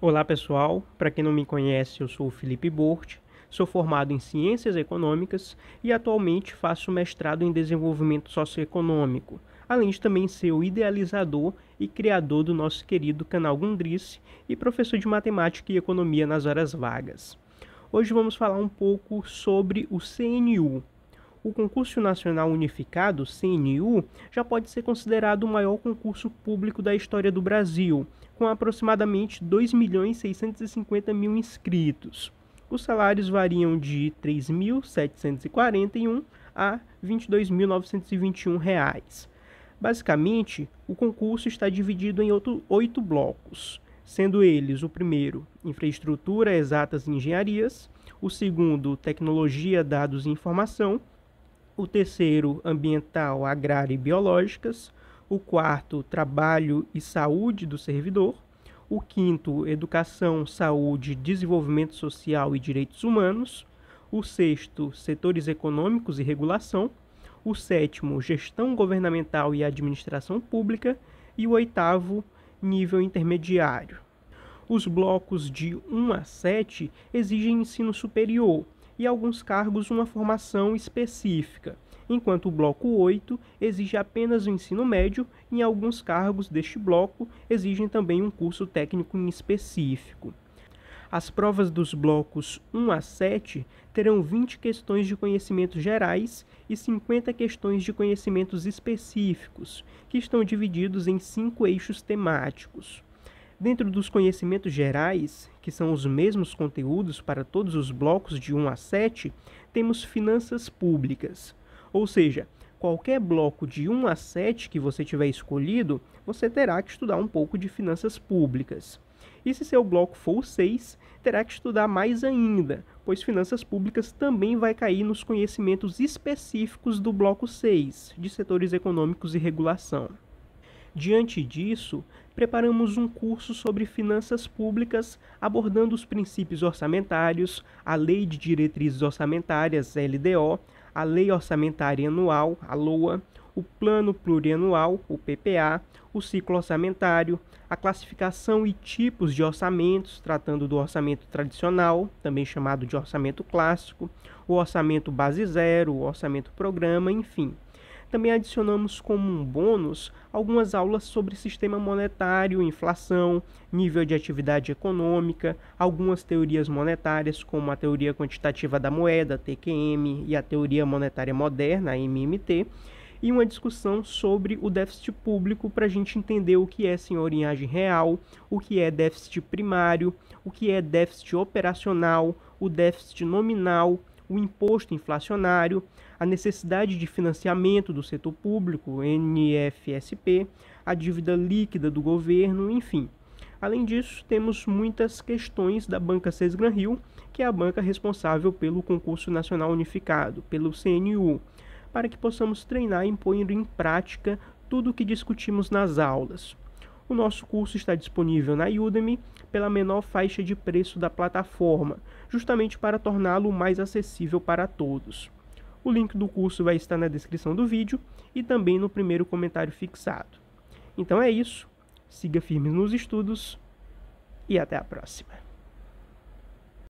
Olá pessoal, para quem não me conhece, eu sou o Felipe Bort, sou formado em Ciências Econômicas e atualmente faço mestrado em Desenvolvimento Socioeconômico, além de também ser o idealizador e criador do nosso querido canal Gundrice e professor de Matemática e Economia nas horas vagas. Hoje vamos falar um pouco sobre o CNU, o Concurso Nacional Unificado, CNU, já pode ser considerado o maior concurso público da história do Brasil, com aproximadamente mil inscritos. Os salários variam de R$ 3.741 a R$ 22.921. Reais. Basicamente, o concurso está dividido em oito blocos, sendo eles o primeiro, Infraestrutura, Exatas e Engenharias, o segundo, Tecnologia, Dados e Informação, o terceiro, ambiental, agrário e biológicas, o quarto, trabalho e saúde do servidor, o quinto, educação, saúde, desenvolvimento social e direitos humanos, o sexto, setores econômicos e regulação, o sétimo, gestão governamental e administração pública, e o oitavo, nível intermediário. Os blocos de 1 a 7 exigem ensino superior, e alguns cargos uma formação específica, enquanto o bloco 8 exige apenas o ensino médio e em alguns cargos deste bloco exigem também um curso técnico em específico. As provas dos blocos 1 a 7 terão 20 questões de conhecimentos gerais e 50 questões de conhecimentos específicos, que estão divididos em cinco eixos temáticos. Dentro dos conhecimentos gerais, que são os mesmos conteúdos para todos os blocos de 1 a 7, temos finanças públicas. Ou seja, qualquer bloco de 1 a 7 que você tiver escolhido, você terá que estudar um pouco de finanças públicas. E se seu bloco for o 6, terá que estudar mais ainda, pois finanças públicas também vai cair nos conhecimentos específicos do bloco 6, de setores econômicos e regulação. Diante disso, preparamos um curso sobre finanças públicas abordando os princípios orçamentários, a Lei de Diretrizes Orçamentárias, LDO, a Lei Orçamentária Anual, a LOA, o Plano Plurianual, o PPA, o ciclo orçamentário, a classificação e tipos de orçamentos, tratando do orçamento tradicional, também chamado de orçamento clássico, o orçamento base zero, o orçamento programa, enfim. Também adicionamos como um bônus algumas aulas sobre sistema monetário, inflação, nível de atividade econômica, algumas teorias monetárias, como a teoria quantitativa da moeda, TQM, e a teoria monetária moderna, MMT, e uma discussão sobre o déficit público para a gente entender o que é senhorinhagem real, o que é déficit primário, o que é déficit operacional, o déficit nominal o imposto inflacionário, a necessidade de financiamento do setor público, NFSP, a dívida líquida do governo, enfim. Além disso, temos muitas questões da banca Sesgran Rio, que é a banca responsável pelo concurso nacional unificado, pelo CNU, para que possamos treinar e pôr em prática tudo o que discutimos nas aulas. O nosso curso está disponível na Udemy pela menor faixa de preço da plataforma, justamente para torná-lo mais acessível para todos. O link do curso vai estar na descrição do vídeo e também no primeiro comentário fixado. Então é isso, siga firme nos estudos e até a próxima.